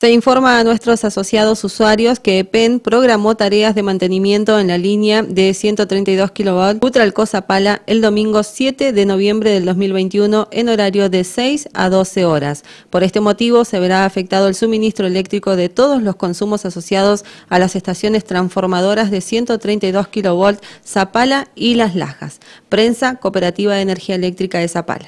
Se informa a nuestros asociados usuarios que EPEN programó tareas de mantenimiento en la línea de 132 kV utralco zapala el domingo 7 de noviembre del 2021 en horario de 6 a 12 horas. Por este motivo se verá afectado el suministro eléctrico de todos los consumos asociados a las estaciones transformadoras de 132 kV Zapala y Las Lajas. Prensa Cooperativa de Energía Eléctrica de Zapala.